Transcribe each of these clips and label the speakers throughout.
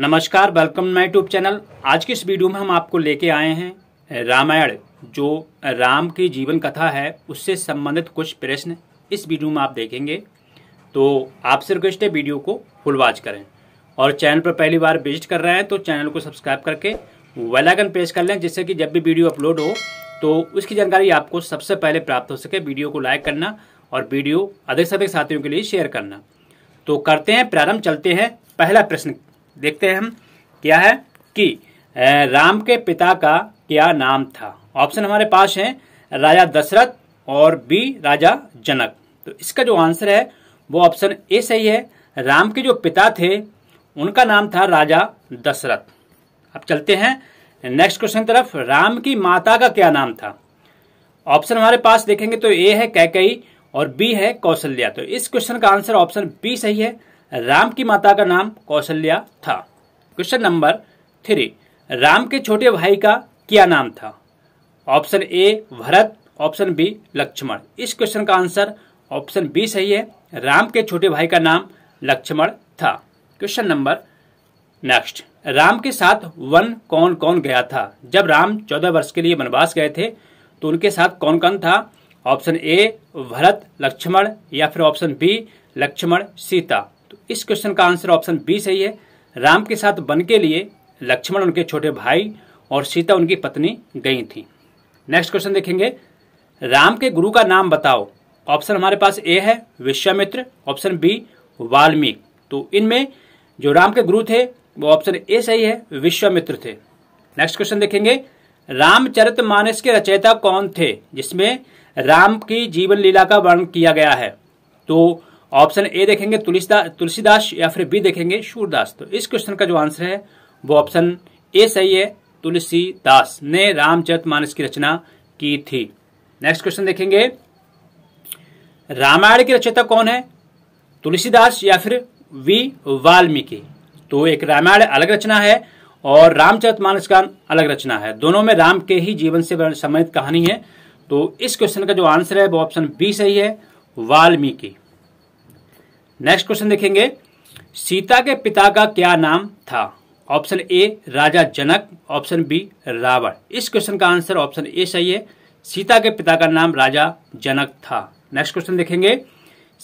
Speaker 1: नमस्कार welcome my tube channel आज के इस वीडियो में हम आपको लेके आए हैं रामायण जो राम की जीवन कथा है उससे संबंधित कुछ प्रश्न इस वीडियो में आप देखेंगे तो आपसे रिक्वेस्ट है वीडियो को फुल वॉच करें और चैनल पर पहली बार विजिट कर रहे हैं तो चैनल को सब्सक्राइब करके वेलाइकन प्रेस कर लें जिससे कि जब भी वीडियो अपलोड हो तो उसकी जानकारी आपको सबसे पहले प्राप्त हो सके वीडियो को लाइक करना और वीडियो अधिक से अधिक साथियों के लिए शेयर करना तो करते हैं प्रारंभ चलते हैं पहला प्रश्न देखते हैं हम क्या है कि राम के पिता का क्या नाम था ऑप्शन हमारे पास है राजा दशरथ और बी राजा जनक तो इसका जो आंसर है वो ऑप्शन ए सही है राम के जो पिता थे उनका नाम था राजा दशरथ अब चलते हैं नेक्स्ट क्वेश्चन तरफ राम की माता का क्या नाम था ऑप्शन हमारे पास देखेंगे तो ए है कैकई और बी है कौशल्या तो इस क्वेश्चन का आंसर ऑप्शन बी सही है राम की माता का नाम कौशल्या था क्वेश्चन नंबर थ्री राम के छोटे भाई का क्या नाम था option A Bharat option B Lakshman इस क्वेश्चन का आंसर ऑप्शन बी सही है राम के छोटे भाई का नाम लक्ष्मण था क्वेश्चन नंबर नेक्स्ट राम के साथ वन कौन कौन गया था जब राम चौदह वर्ष के लिए वनवास गए थे तो उनके साथ कौन कौन था ऑप्शन ए भरत लक्ष्मण या फिर ऑप्शन बी लक्ष्मण सीता इस क्वेश्चन का आंसर ऑप्शन बी सही है राम के साथ बन के लिए लक्ष्मण उनके छोटे भाई और सीता उनकी पत्नी गई थी नेक्स्ट क्वेश्चन देखेंगे राम के गुरु का नाम बताओ ऑप्शन हमारे पास ए है विश्वामित्र ऑप्शन बी वाल्मीकि तो इनमें जो राम के गुरु थे वो ऑप्शन ए सही है विश्वामित्र थे नेक्स्ट क्वेश्चन देखेंगे रामचरित मानस के रचयिता कौन थे जिसमें राम की जीवन लीला का वर्णन किया गया है तो ऑप्शन ए देखेंगे तुलसीदास या फिर बी देखेंगे सूरदास तो इस क्वेश्चन का जो आंसर है वो ऑप्शन ए सही है तुलसीदास ने रामचरित मानस की रचना की थी नेक्स्ट क्वेश्चन देखेंगे रामायण की रचयिता कौन है तुलसीदास या फिर वी वाल्मीकि तो एक रामायण अलग रचना है और रामचरित मानस का अलग रचना है दोनों में राम के ही जीवन से संबंधित कहानी है तो इस क्वेश्चन का जो आंसर है वो ऑप्शन बी सही है वाल्मीकि नेक्स्ट क्वेश्चन देखेंगे सीता के पिता का क्या नाम था option A Raja Janak option B Ravan इस क्वेश्चन का आंसर ऑप्शन ए सही है सीता के पिता का नाम राजा जनक था नेक्स्ट क्वेश्चन देखेंगे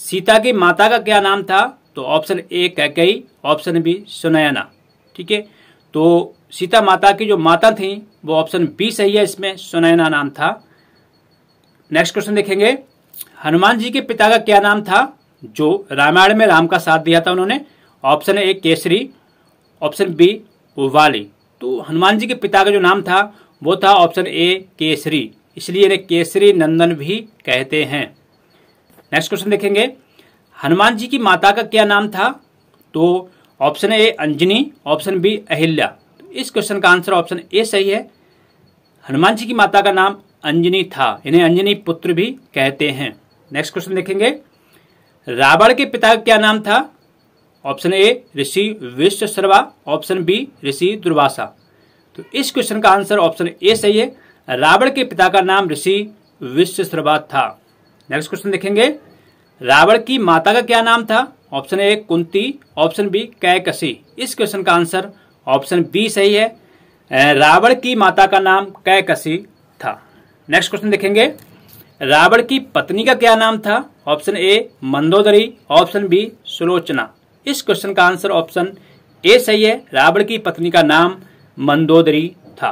Speaker 1: सीता की माता का क्या नाम था तो option A Kaikeyi option B Sunaina ठीक है तो सीता माता की जो माता थी वो ऑप्शन बी सही है इसमें सुनैना नाम था नेक्स्ट क्वेश्चन देखेंगे हनुमान जी के पिता का क्या नाम था जो रामायण में राम का साथ दिया था उन्होंने option A Kesari option B Vali तो हनुमान जी के पिता का जो नाम था वो था ऑप्शन ए केसरी इसलिए इन्हें केसरी नंदन भी कहते हैं नेक्स्ट क्वेश्चन देखेंगे हनुमान जी की माता का क्या नाम था तो option A Anjani option B Ahilya तो इस क्वेश्चन का आंसर ऑप्शन ए सही है हनुमान जी की माता का नाम अंजनी था इन्हें अंजनी पुत्र भी कहते हैं नेक्स्ट क्वेश्चन देखेंगे रावण के पिता का क्या नाम था ऑप्शन ए ऋषि विश्व ऑप्शन बी ऋषि दुर्वासा तो इस क्वेश्चन का आंसर ऑप्शन ए सही है रावण के पिता का नाम ऋषि विश्व था नेक्स्ट क्वेश्चन देखेंगे रावण की माता का क्या नाम था option A Kunti option B Kaikesi इस क्वेश्चन का आंसर ऑप्शन बी सही है रावण की माता का नाम कैकसी था नेक्स्ट क्वेश्चन देखेंगे रावण की पत्नी का क्या नाम था option A Mandodari option B Sulochana इस क्वेश्चन का आंसर ऑप्शन ए सही है रावण की पत्नी का नाम मंदोदरी था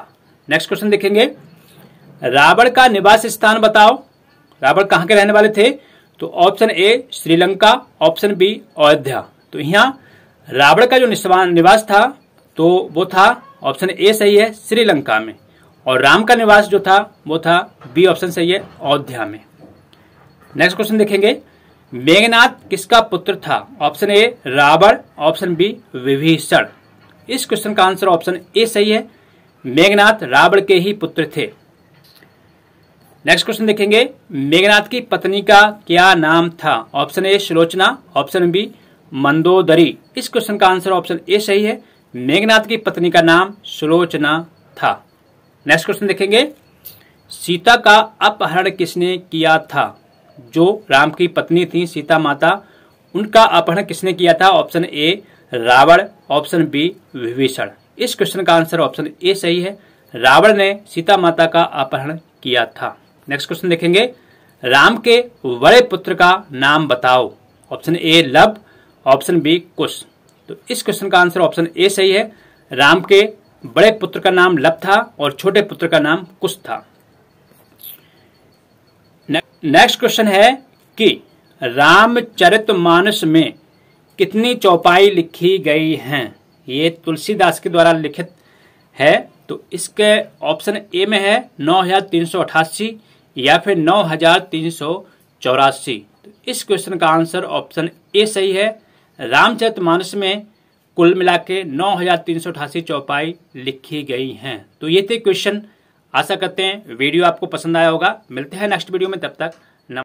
Speaker 1: नेक्स्ट क्वेश्चन देखेंगे रावण का निवास स्थान बताओ रावण कहां के रहने वाले थे तो option A Sri Lanka option B Ayodhya तो यहाँ रावण का जो निवास था तो वो था ऑप्शन ए सही है श्रीलंका में और राम का निवास जो था वो था बी ऑप्शन सही है अयोध्या में नेक्स्ट क्वेश्चन देखेंगे मेघनाथ किसका पुत्र था option A Ravan option B Vibhishan इस क्वेश्चन का आंसर ऑप्शन ए सही है मेघनाथ रावण के ही पुत्र थे नेक्स्ट क्वेश्चन देखेंगे मेघनाथ की पत्नी का क्या नाम था option A Sulochana option B Mandodari इस क्वेश्चन का आंसर ऑप्शन ए सही है मेघनाथ की पत्नी का नाम सुलोचना था नेक्स्ट क्वेश्चन देखेंगे सीता का अपहरण किसने किया था जो राम की पत्नी थी सीता माता उनका अपहरण किसने किया था option A Ravan option B Vibhishan इस क्वेश्चन का आंसर ऑप्शन ए सही है रावण ने सीता माता का अपहरण किया था नेक्स्ट क्वेश्चन देखेंगे राम के बड़े पुत्र का नाम बताओ option A Luv option B Kush तो इस क्वेश्चन का आंसर ऑप्शन ए सही है राम के बड़े पुत्र का नाम लब था और छोटे पुत्र का नाम कुश था नेक्स्ट क्वेश्चन है कि रामचरित मानस में कितनी चौपाई लिखी गई हैं ये तुलसीदास के द्वारा लिखित है तो इसके ऑप्शन ए में है नौ हजार तीन सौ अठासी या फिर नौ हजार तीन सौ चौरासी तो इस क्वेश्चन का आंसर ऑप्शन ए सही है रामचरित मानस में कुल मिला के नौ चौपाई लिखी गई हैं तो ये थे क्वेश्चन आशा करते हैं वीडियो आपको पसंद आया होगा मिलते हैं नेक्स्ट वीडियो में तब तक